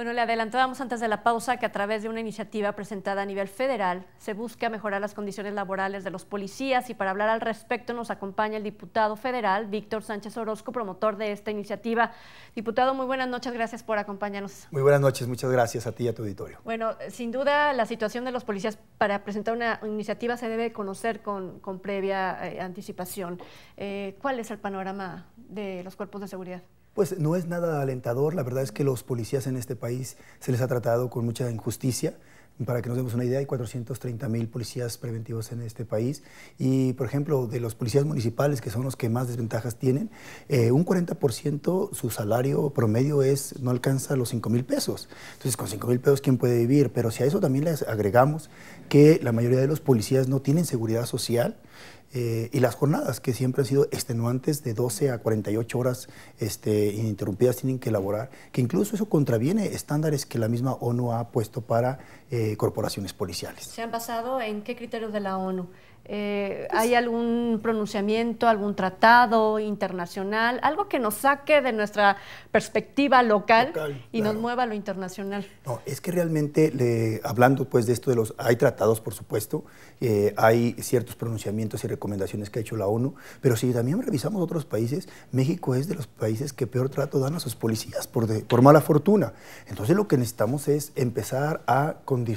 Bueno, le adelantábamos antes de la pausa que a través de una iniciativa presentada a nivel federal se busca mejorar las condiciones laborales de los policías y para hablar al respecto nos acompaña el diputado federal Víctor Sánchez Orozco, promotor de esta iniciativa. Diputado, muy buenas noches, gracias por acompañarnos. Muy buenas noches, muchas gracias a ti y a tu auditorio. Bueno, sin duda la situación de los policías para presentar una iniciativa se debe conocer con, previa eh, anticipación. Eh, ¿Cuál es el panorama de los cuerpos de seguridad? Pues no es nada alentador. La verdad es que los policías en este país se les ha tratado con mucha injusticia. Para que nos demos una idea, hay 430 mil policías preventivos en este país. Y, por ejemplo, de los policías municipales, que son los que más desventajas tienen, eh, un 40% su salario promedio es no alcanza los 5 mil pesos. Entonces, con 5 mil pesos, ¿quién puede vivir? Pero si a eso también les agregamos que la mayoría de los policías no tienen seguridad social, eh, y las jornadas, que siempre han sido extenuantes, de 12 a 48 horas este, ininterrumpidas tienen que elaborar, que incluso eso contraviene estándares que la misma ONU ha puesto para eh, corporaciones policiales. ¿Se han basado en qué criterios de la ONU? Eh, pues ¿Hay algún pronunciamiento, algún tratado internacional, algo que nos saque de nuestra perspectiva local, y nos mueva a lo internacional? No, es que realmente, le, hablando pues de esto de los, hay tratados por supuesto, eh, hay ciertos pronunciamientos y recomendaciones que ha hecho la ONU, pero si también revisamos otros países, México es de los países que peor trato dan a sus policías por, por mala fortuna. Entonces lo que necesitamos es empezar a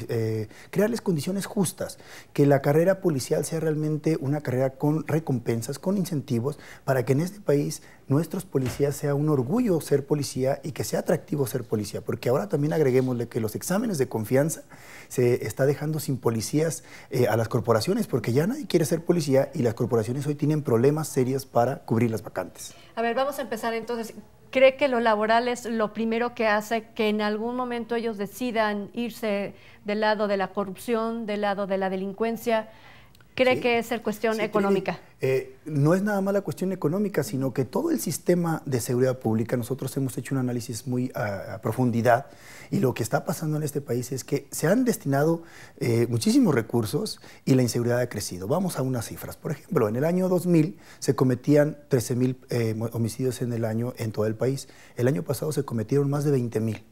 eh, crearles condiciones justas, que la carrera policial se realmente una carrera con recompensas, con incentivos, para que en este país nuestros policías sea un orgullo ser policía y que sea atractivo ser policía. Porque ahora también agreguémosle que los exámenes de confianza se está dejando sin policías eh, a las corporaciones, porque ya nadie quiere ser policía y las corporaciones hoy tienen problemas serios para cubrir las vacantes. A ver, vamos a empezar entonces. ¿Cree que lo laboral es lo primero que hace que en algún momento ellos decidan irse del lado de la corrupción, del lado de la delincuencia? ¿Cree que es cuestión económica? Eh, no es nada más la cuestión económica, sino que todo el sistema de seguridad pública, nosotros hemos hecho un análisis muy a, profundidad y lo que está pasando en este país es que se han destinado eh, muchísimos recursos y la inseguridad ha crecido. Vamos a unas cifras. Por ejemplo, en el año 2000 se cometían 13 mil eh, homicidios en el año en todo el país. El año pasado se cometieron más de 20 mil.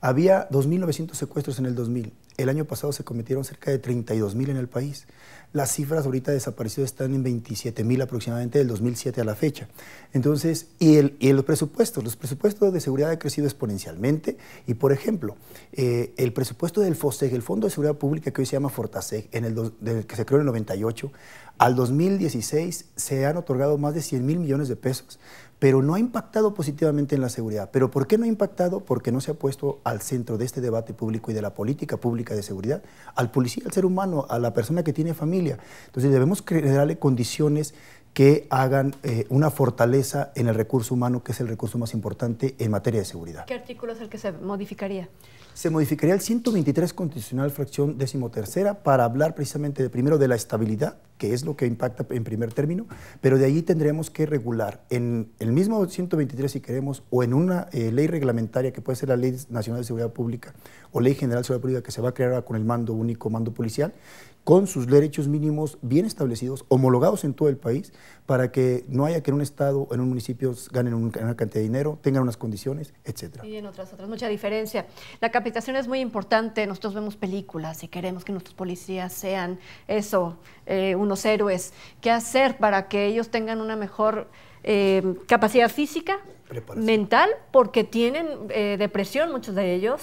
Había 2.900 secuestros en el 2000. El año pasado se cometieron cerca de 32 mil en el país. Las cifras ahorita desaparecidas están en 27 mil aproximadamente del 2007 a la fecha. Entonces, y, el, los presupuestos, los presupuestos de seguridad han crecido exponencialmente y, por ejemplo, eh, el presupuesto del FOSEG, el Fondo de Seguridad Pública que hoy se llama Fortaseg, en el que se creó en el 98, al 2016 se han otorgado más de 100 mil millones de pesos pero no ha impactado positivamente en la seguridad. ¿Pero por qué no ha impactado? Porque no se ha puesto al centro de este debate público y de la política pública de seguridad al policía, al ser humano, a la persona que tiene familia. Entonces debemos crearle condiciones que hagan eh, una fortaleza en el recurso humano, que es el recurso más importante en materia de seguridad. ¿Qué artículo es el que se modificaría? Se modificaría el 123 constitucional, fracción decimotercera, para hablar precisamente primero de la estabilidad, que es lo que impacta en primer término, pero de allí tendremos que regular en el mismo 123, si queremos, o en una eh, ley reglamentaria, que puede ser la Ley Nacional de Seguridad Pública o Ley General de Seguridad Pública, que se va a crear con el mando único, mando policial, con sus derechos mínimos bien establecidos, homologados en todo el país, para que no haya que en un estado o en un municipio ganen una cantidad de dinero, tengan unas condiciones, etcétera. Y en otras otras, mucha diferencia. La capacitación es muy importante, nosotros vemos películas y queremos que nuestros policías sean eso, eh, unos héroes. ¿Qué hacer para que ellos tengan una mejor eh, capacidad física? mental porque tienen eh, depresión muchos de ellos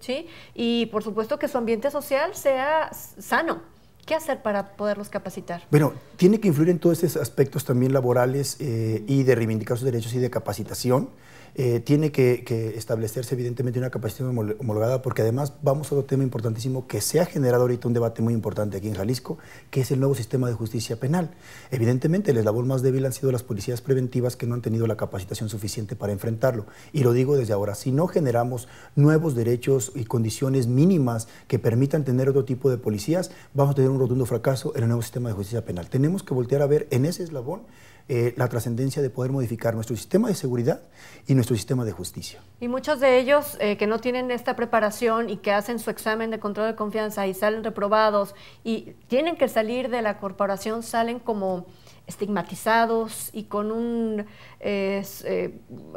sí. y por supuesto que su ambiente social sea sano ¿Qué hacer para poderlos capacitar? Bueno, tiene que influir en todos esos aspectos también laborales eh, y de reivindicar sus derechos y de capacitación. Eh, tiene que, que, establecerse evidentemente una capacitación homologada, porque además vamos a otro tema importantísimo que se ha generado ahorita un debate muy importante aquí en Jalisco, que es el nuevo sistema de justicia penal. Evidentemente, el eslabón más débil han sido las policías preventivas que no han tenido la capacitación suficiente para enfrentarlo. Y lo digo desde ahora, si no generamos nuevos derechos y condiciones mínimas que permitan tener otro tipo de policías, vamos a tener un rotundo fracaso en el nuevo sistema de justicia penal. Tenemos que voltear a ver en ese eslabón eh, la trascendencia de poder modificar nuestro sistema de seguridad y nuestro sistema de justicia. Y muchos de ellos eh, que no tienen esta preparación y que hacen su examen de control de confianza y salen reprobados y tienen que salir de la corporación, salen como estigmatizados y con un, eh,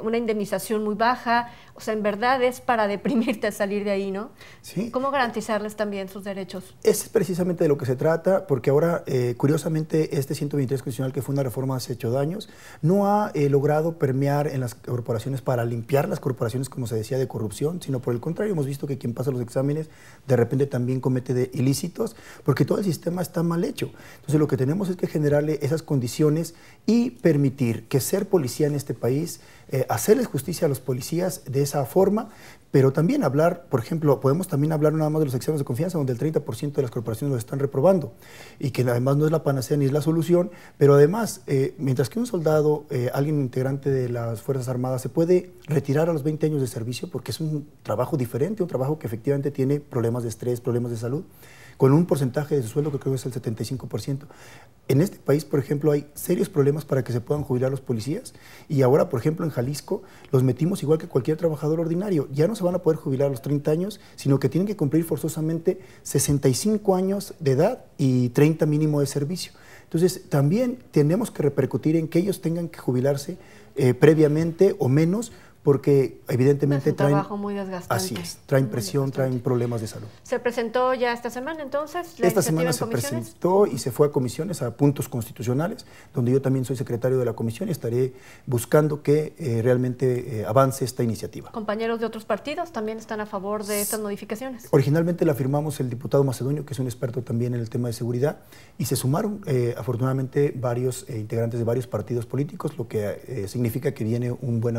una indemnización muy baja. O sea, en verdad es para deprimirte a salir de ahí, ¿no? Sí. ¿Cómo garantizarles también sus derechos? Es precisamente de lo que se trata, porque ahora, eh, curiosamente, este 123 constitucional, que fue una reforma hace ocho años, no ha eh, logrado permear en las corporaciones para limpiar las corporaciones, como se decía, de corrupción, sino por el contrario, hemos visto que quien pasa los exámenes de repente también comete de ilícitos, porque todo el sistema está mal hecho. Entonces, lo que tenemos es que generarle esas condiciones condiciones y permitir que ser policía en este país, eh, hacerles justicia a los policías de esa forma, pero también hablar, por ejemplo, podemos también hablar nada más de los exámenes de confianza, donde el 30% de las corporaciones lo están reprobando, y que además no es la panacea ni es la solución, pero además, eh, mientras que un soldado, eh, alguien integrante de las Fuerzas Armadas, se puede retirar a los 20 años de servicio porque es un trabajo diferente, un trabajo que efectivamente tiene problemas de estrés, problemas de salud con un porcentaje de su sueldo que creo que es el 75%. En este país, por ejemplo, hay serios problemas para que se puedan jubilar los policías y ahora, por ejemplo, en Jalisco los metimos igual que cualquier trabajador ordinario. Ya no se van a poder jubilar a los 30 años, sino que tienen que cumplir forzosamente 65 años de edad y 30 mínimo de servicio. Entonces, también tenemos que repercutir en que ellos tengan que jubilarse eh, previamente o menos porque evidentemente es trabajo muy desgastante. Así es, traen presión, traen problemas de salud. ¿Se presentó ya esta semana entonces? esta semana se presentó y se fue a comisiones, a puntos constitucionales, donde yo también soy secretario de la comisión y estaré buscando que eh, realmente eh, avance esta iniciativa. ¿Compañeros de otros partidos también están a favor de estas modificaciones? Originalmente la firmamos el diputado Macedonio, que es un experto también en el tema de seguridad, y se sumaron eh, afortunadamente varios integrantes de varios partidos políticos, lo que significa que viene un buen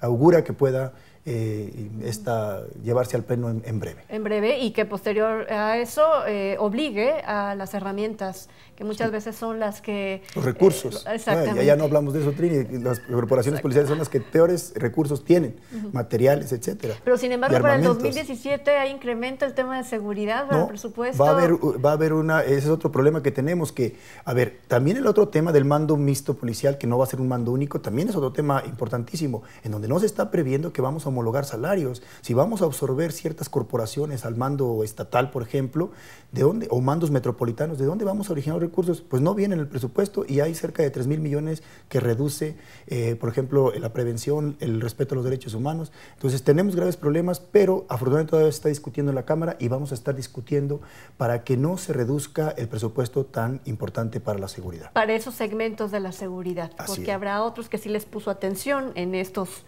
augura que pueda eh, llevarse al Pleno en, breve. En breve y que posterior a eso eh, obligue a las herramientas, que muchas veces son las que... Los eh, recursos. exactamente. ya, no hablamos de eso, Trini. Las corporaciones policiales son las que peores recursos tienen, materiales, etcétera. Pero sin embargo, para el 2017 hay incremento el tema de seguridad para no, el presupuesto. Va a, haber, va a haber una... Ese es otro problema que tenemos que... A ver, también el otro tema del mando mixto policial, que no va a ser un mando único, también es otro tema importantísimo, en donde no se está previendo que vamos a homologar salarios, si vamos a absorber ciertas corporaciones al mando estatal, por ejemplo, ¿de dónde, o mandos metropolitanos, ¿de dónde vamos a originar recursos? Pues no viene en el presupuesto y hay cerca de 3 mil millones que reduce, eh, por ejemplo, la prevención, el respeto a los derechos humanos. Entonces tenemos graves problemas, pero afortunadamente todavía se está discutiendo en la Cámara y vamos a estar discutiendo para que no se reduzca el presupuesto tan importante para la seguridad. Para esos segmentos de la seguridad, porque habrá otros que sí les puso atención en estos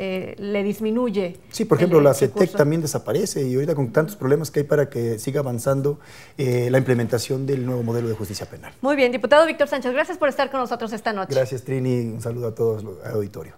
eh, le disminuye. Sí, por ejemplo, la CETEC también desaparece y ahorita con tantos problemas que hay para que siga avanzando eh, la implementación del nuevo modelo de justicia penal. Muy bien, diputado Víctor Sánchez, gracias por estar con nosotros esta noche. Gracias, Trini. Un saludo a todos al auditorio.